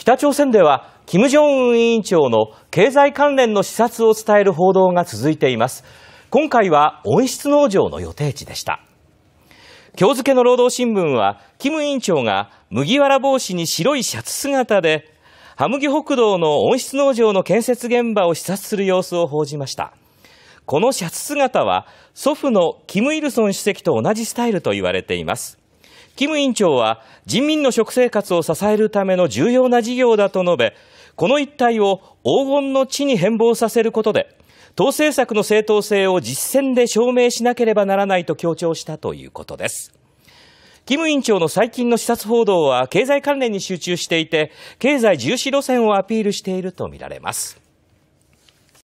北朝鮮では金正恩委員長の経済関連の視察を伝える報道が続いています今回は温室農場の予定地でした今日付の労働新聞は金委員長が麦わら帽子に白いシャツ姿でハムギ北道の温室農場の建設現場を視察する様子を報じましたこのシャツ姿は祖父のキム・イルソン主席と同じスタイルと言われていますキム委員長は人民の食生活を支えるための重要な事業だと述べ、この一帯を黄金の地に変貌させることで、党政策の正当性を実践で証明しなければならないと強調したということです。キム委員長の最近の視察報道は経済関連に集中していて、経済重視路線をアピールしているとみられます。